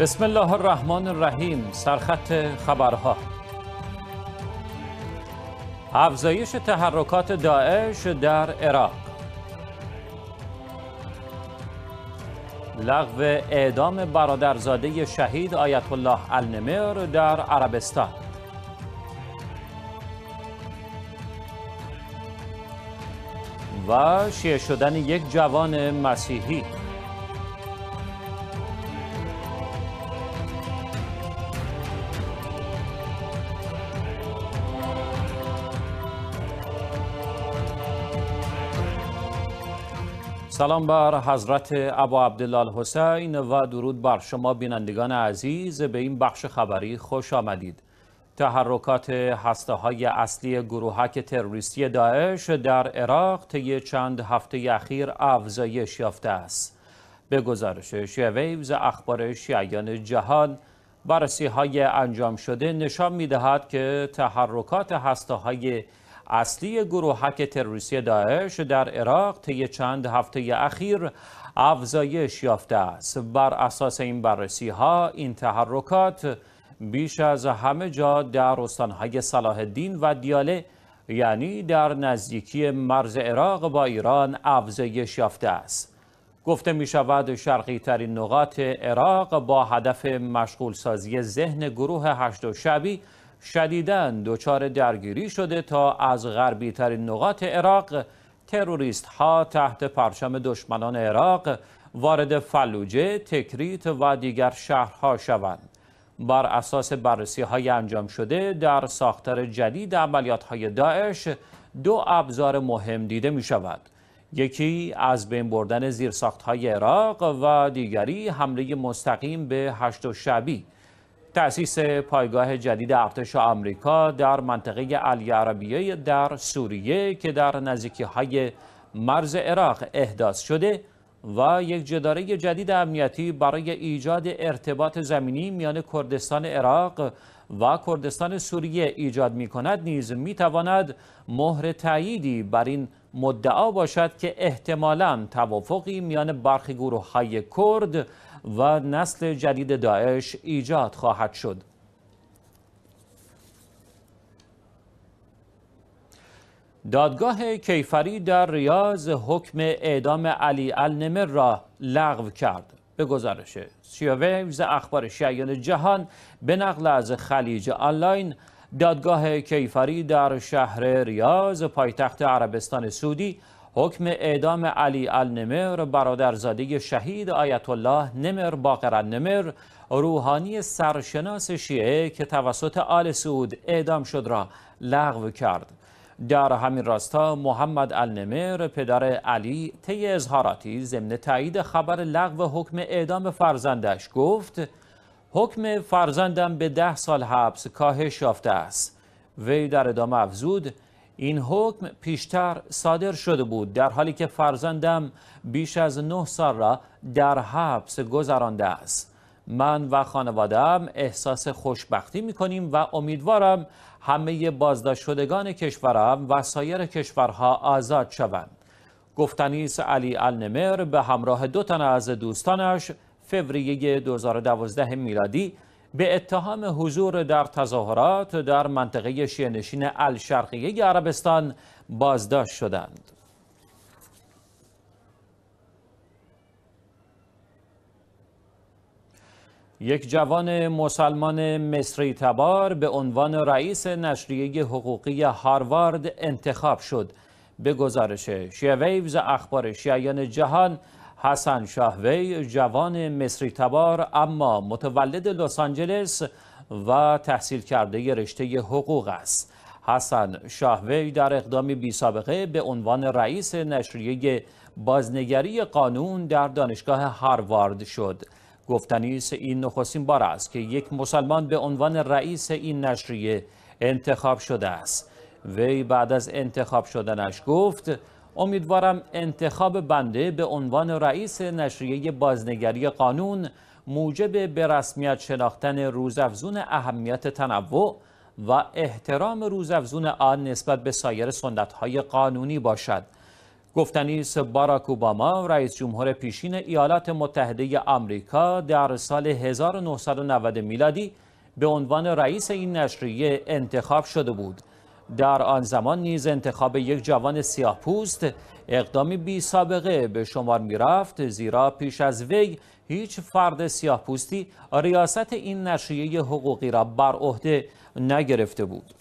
بسم الله الرحمن الرحیم سرخط خبرها افزایش تحرکات داعش در عراق لغو اعدام برادرزاده شهید آیت الله النمر در عربستان و شیع شدن یک جوان مسیحی سلام بر حضرت ابو عبدالله حسین و درود بر شما بینندگان عزیز به این بخش خبری خوش آمدید تحرکات هسته های اصلی گروهک تروریستی داعش در عراق طی چند هفته اخیر افزایش یافته است به گزارش شیویوز اخبار شیعیان جهان بررسی های انجام شده نشان می دهد که تحرکات هسته های اصلی گروهک تروریستی داعش در عراق طی چند هفته اخیر افزایش یافته است بر اساس این بررسی ها این تحرکات بیش از همه جا در استانهای صلاح الدین و دیاله یعنی در نزدیکی مرز عراق با ایران افزایش یافته است گفته می شود شرقی ترین نقاط عراق با هدف مشغول سازی ذهن گروه هشت و شبی شدیداً دچار درگیری شده تا از غربی ترین نقاط عراق تروریست ها تحت پرچم دشمنان عراق وارد فلوجه، تکریت و دیگر شهرها شوند. بر اساس بررسی های انجام شده در ساختار جدید عملیات های داعش دو ابزار مهم دیده می شود. یکی از بین بردن زیرساخت های عراق و دیگری حمله مستقیم به هشت و شبی تأسیس پایگاه جدید ارتش آمریکا در منطقه عربیه در سوریه که در نزدیکی های مرز عراق احداث شده و یک جداره جدید امنیتی برای ایجاد ارتباط زمینی میان کردستان عراق و کردستان سوریه ایجاد می کند نیز می تواند مهر تأییدی بر این مدعا باشد که احتمالا توافقی میان برخی گروه های کرد و نسل جدید داعش ایجاد خواهد شد. دادگاه کیفری در ریاض حکم اعدام علی النمر را لغو کرد. به گزارش سیویوز اخبار شیعان جهان به نقل از خلیج آنلاین دادگاه کیفری در شهر ریاض پایتخت عربستان سعودی حکم اعدام علی النمر برادرزاده شهید آیت الله نمر باقر النمر روحانی سرشناس شیعه که توسط آل سعود اعدام شد را لغو کرد در همین راستا محمد النمر پدر علی طی اظهاراتی ضمن تایید خبر لغو حکم اعدام فرزندش گفت حکم فرزندم به ده سال حبس کاهش یافته است وی در ادامه افزود این حکم پیشتر صادر شده بود در حالی که فرزندم بیش از نه سال را در حبس گذرانده است من و خانوادهام احساس خوشبختی می کنیم و امیدوارم همه بازداشت شدگان کشورم و سایر کشورها آزاد شوند گفتنیس علی النمر به همراه دو تن از دوستانش فوریه 2012 میلادی به اتهام حضور در تظاهرات در منطقه شیعه‌نشین الشرقیه عربستان بازداشت شدند. یک جوان مسلمان مصری تبار به عنوان رئیس نشریه حقوقی هاروارد انتخاب شد. به گزارش شیویوز اخبار شیعیان جهان حسن شاهوی جوان مصری تبار اما متولد لس آنجلس و تحصیل کرده رشته حقوق است حسن شاهوی در اقدامی بی سابقه به عنوان رئیس نشریه بازنگری قانون در دانشگاه هاروارد شد گفتنی این نخستین بار است که یک مسلمان به عنوان رئیس این نشریه انتخاب شده است وی بعد از انتخاب شدنش گفت امیدوارم انتخاب بنده به عنوان رئیس نشریه بازنگری قانون موجب به رسمیت شناختن روزافزون اهمیت تنوع و احترام روزافزون آن نسبت به سایر سنتهای قانونی باشد گفتنی است باراک اوباما رئیس جمهور پیشین ایالات متحده آمریکا در سال 1990 میلادی به عنوان رئیس این نشریه انتخاب شده بود در آن زمان نیز انتخاب یک جوان سیاه پوست اقدامی بی سابقه به شمار می رفت زیرا پیش از وی هیچ فرد سیاه پوستی ریاست این نشریه حقوقی را بر عهده نگرفته بود.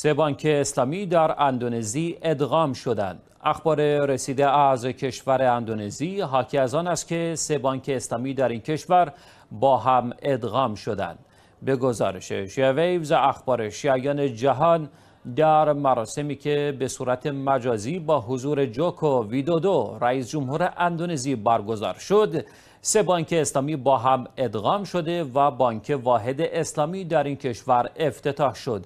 سه بانک اسلامی در اندونزی ادغام شدند. اخبار رسیده از کشور اندونزی حاکی از آن است که سه بانک اسلامی در این کشور با هم ادغام شدند. به گزارش شیویوز اخبار شیعیان جهان در مراسمی که به صورت مجازی با حضور جوکو ویدودو رئیس جمهور اندونزی برگزار شد سه بانک اسلامی با هم ادغام شده و بانک واحد اسلامی در این کشور افتتاح شد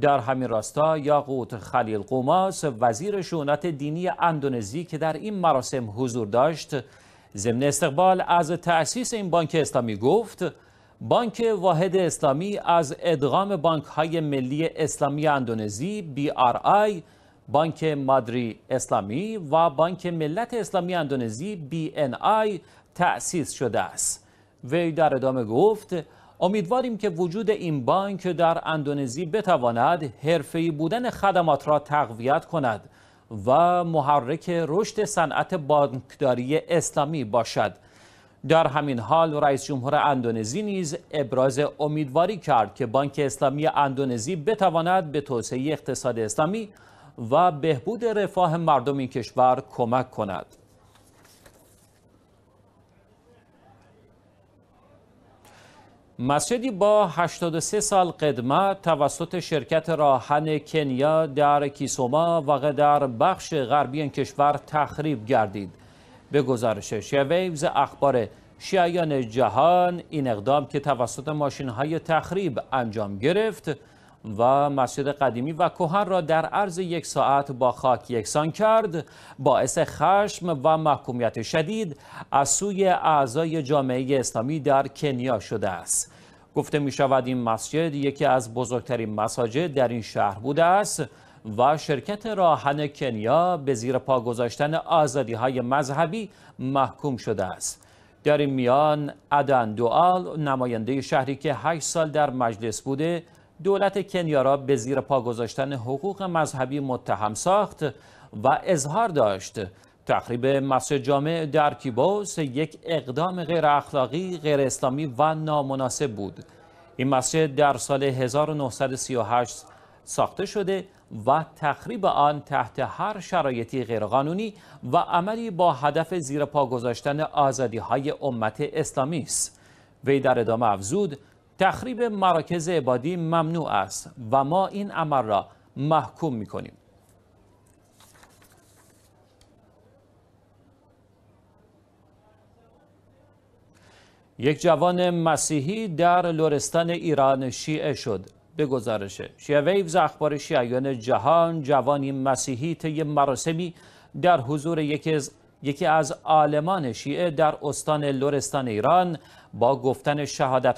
در همین راستا یاقوت خلیل قوماس وزیر شونت دینی اندونزی که در این مراسم حضور داشت ضمن استقبال از تأسیس این بانک اسلامی گفت بانک واحد اسلامی از ادغام بانک های ملی اسلامی اندونزی BRI بانک مادری اسلامی و بانک ملت اسلامی اندونزی BNI تأسیس شده است وی در ادامه گفت امیدواریم که وجود این بانک در اندونزی بتواند حرفه‌ای بودن خدمات را تقویت کند و محرک رشد صنعت بانکداری اسلامی باشد در همین حال رئیس جمهور اندونزی نیز ابراز امیدواری کرد که بانک اسلامی اندونزی بتواند به توسعه اقتصاد اسلامی و بهبود رفاه مردم این کشور کمک کند مسجدی با 83 سال قدمت توسط شرکت راهن کنیا در کیسوما و در بخش غربی این کشور تخریب گردید به گزارش شویوز اخبار شیعان جهان این اقدام که توسط ماشین های تخریب انجام گرفت و مسجد قدیمی و کهن را در عرض یک ساعت با خاک یکسان کرد باعث خشم و محکومیت شدید از سوی اعضای جامعه اسلامی در کنیا شده است گفته می شود این مسجد یکی از بزرگترین مساجد در این شهر بوده است و شرکت راهن کنیا به زیر پا گذاشتن آزادی های مذهبی محکوم شده است در این میان ادن دوال نماینده شهری که 8 سال در مجلس بوده دولت کنیا را به زیر پا گذاشتن حقوق مذهبی متهم ساخت و اظهار داشت تخریب مسجد جامع در کیبوس یک اقدام غیر اخلاقی، غیر اسلامی و نامناسب بود. این مسجد در سال 1938 ساخته شده و تخریب آن تحت هر شرایطی غیرقانونی و عملی با هدف زیر پا گذاشتن آزادی های امت اسلامی است. وی در ادامه افزود تخریب مراکز عبادی ممنوع است و ما این عمل را محکوم می کنیم. یک جوان مسیحی در لورستان ایران شیعه شد به گزارش شیعه ویوز اخبار شیعیان جهان جوانی مسیحی طی مراسمی در حضور یکی از یکی از عالمان شیعه در استان لرستان ایران با گفتن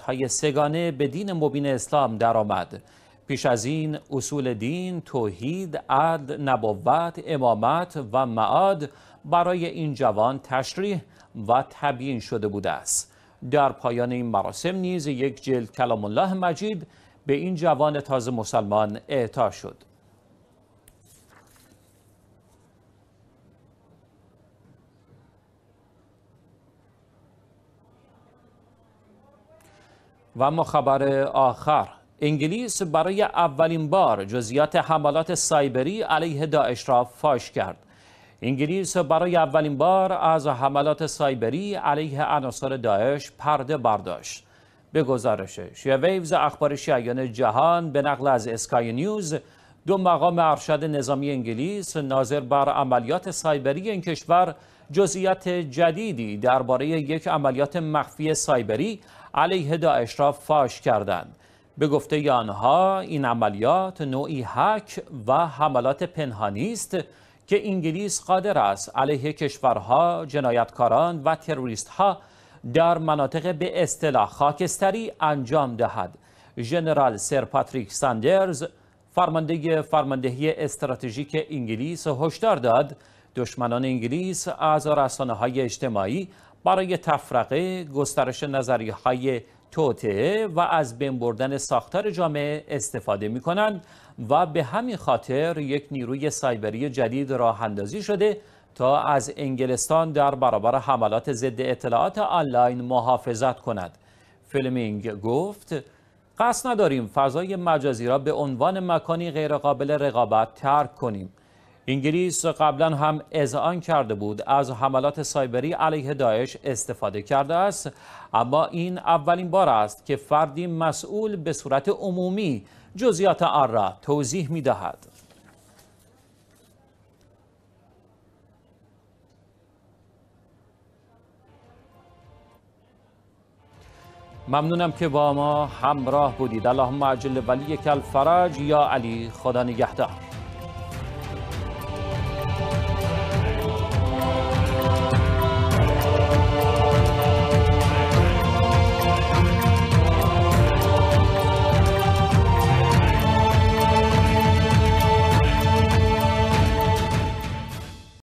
های سگانه به دین مبین اسلام درآمد. پیش از این اصول دین، توحید، عدل، نبوت، امامت و معاد برای این جوان تشریح و تبیین شده بوده است. در پایان این مراسم نیز یک جلد کلام الله مجید به این جوان تازه مسلمان اعطا شد. و اما خبر آخر انگلیس برای اولین بار جزئیات حملات سایبری علیه داعش را فاش کرد انگلیس برای اولین بار از حملات سایبری علیه عناصر داعش پرده برداشت به گزارش شیویوز اخبار شیعان جهان به نقل از اسکای نیوز دو مقام ارشد نظامی انگلیس ناظر بر عملیات سایبری این کشور جزئیات جدیدی درباره یک عملیات مخفی سایبری علیه داعش را فاش کردند به گفته آنها این عملیات نوعی حک و حملات پنهانی است که انگلیس قادر است علیه کشورها جنایتکاران و تروریستها در مناطق به اصطلاح خاکستری انجام دهد ژنرال سر پاتریک ساندرز فرمانده فرماندهی استراتژیک انگلیس هشدار داد دشمنان انگلیس از رسانه های اجتماعی برای تفرقه گسترش نظریه های توطعه و از بین بردن ساختار جامعه استفاده می کنند و به همین خاطر یک نیروی سایبری جدید راه اندازی شده تا از انگلستان در برابر حملات ضد اطلاعات آنلاین محافظت کند فلمینگ گفت قصد نداریم فضای مجازی را به عنوان مکانی غیرقابل رقابت ترک کنیم انگلیس قبلا هم اذعان کرده بود از حملات سایبری علیه داعش استفاده کرده است اما این اولین بار است که فردی مسئول به صورت عمومی جزیات آن را توضیح می دهد. ممنونم که با ما همراه بودید اللهم عجل ولی کل فرج یا علی خدا نگهدار